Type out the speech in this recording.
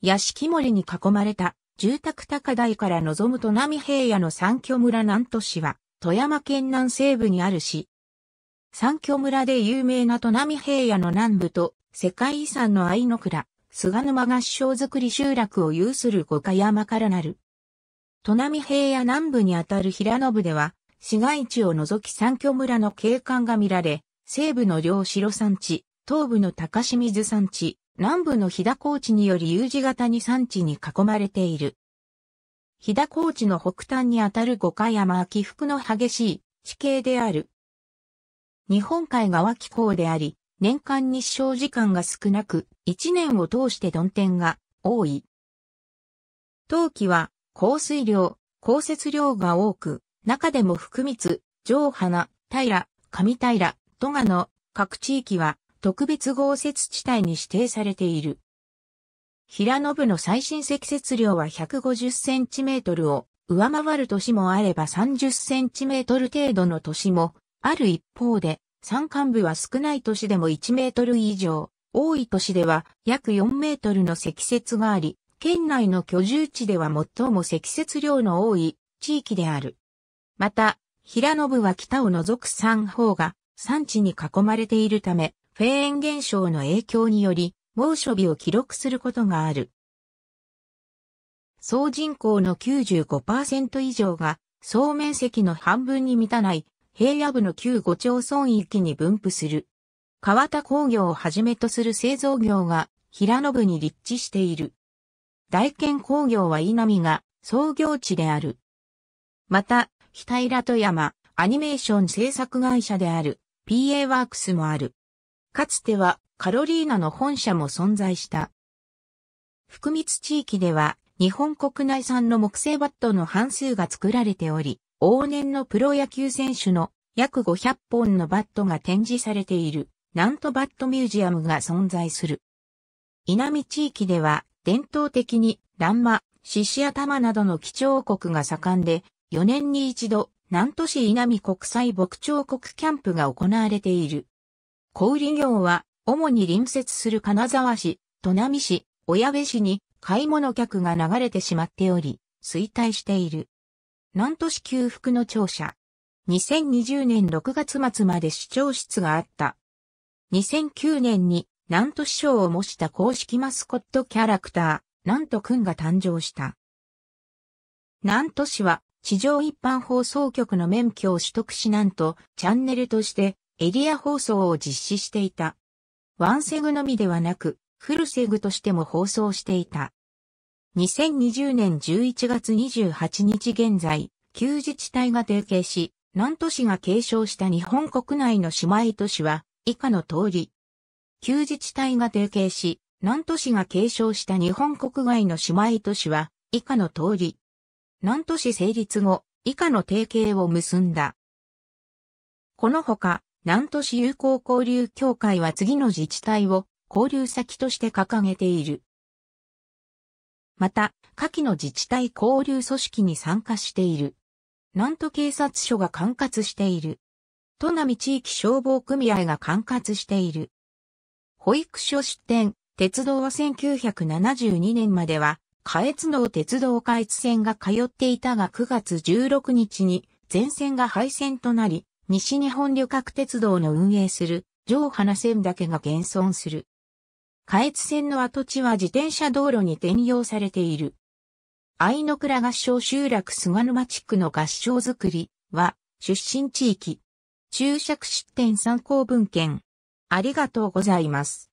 屋敷森に囲まれた住宅高台から望む砺波平野の三居村南都市は、富山県南西部にある市。三居村で有名な砺波平野の南部と、世界遺産の愛の倉、菅沼合掌造り集落を有する五箇山からなる。砺波平野南部にあたる平野部では、市街地を除き三居村の景観が見られ、西部の両城山地、東部の高清水山地、南部の飛騨高地により U 字型に山地に囲まれている。飛騨高地の北端にあたる五箇山は起伏の激しい地形である。日本海側気候であり、年間日照時間が少なく、一年を通して鈍天が多い。冬季は降水量、降雪量が多く、中でも福光、上花、平、上平、戸賀の各地域は特別豪雪地帯に指定されている。平野部の最新積雪量は150センチメートルを上回る年もあれば30センチメートル程度の年もある一方で、山間部は少ない年でも1メートル以上、多い年では約4メートルの積雪があり、県内の居住地では最も積雪量の多い地域である。また、平野部は北を除く三方が山地に囲まれているため、フェーン現象の影響により、猛暑日を記録することがある。総人口の95%以上が、総面積の半分に満たない、平野部の旧5町村域に分布する。川田工業をはじめとする製造業が、平野部に立地している。大県工業は稲見が創業地である。また、日平と山、アニメーション制作会社である、PA ワークスもある。かつてはカロリーナの本社も存在した。福光地域では日本国内産の木製バットの半数が作られており、往年のプロ野球選手の約500本のバットが展示されている、なんとバットミュージアムが存在する。稲見地域では伝統的にンマ、獅子頭などの基調国が盛んで、4年に一度、南都市稲見国際牧鳥国キャンプが行われている。小売業は、主に隣接する金沢市、砺波市、小矢部市に買い物客が流れてしまっており、衰退している。南都市給付の庁舎。2020年6月末まで市長室があった。2009年に南都市長を模した公式マスコットキャラクター、南都くんが誕生した。南都市は、地上一般放送局の免許を取得し南都チャンネルとして、エリア放送を実施していた。ワンセグのみではなく、フルセグとしても放送していた。2020年11月28日現在、旧自治体が提携し、南都市が継承した日本国内の姉妹都市は、以下の通り。旧自治体が提携し、南都市が継承した日本国外の姉妹都市は、以下の通り。南都市成立後、以下の提携を結んだ。このほか、南都市友好交流協会は次の自治体を交流先として掲げている。また、下記の自治体交流組織に参加している。南都警察署が管轄している。都並地域消防組合が管轄している。保育所出店、鉄道は1972年までは、下越道鉄道下越線が通っていたが9月16日に全線が廃線となり、西日本旅客鉄道の運営する上花線だけが現存する。下越線の跡地は自転車道路に転用されている。愛の倉合唱集落菅沼地区の合唱づくりは出身地域。注釈出典参考文献。ありがとうございます。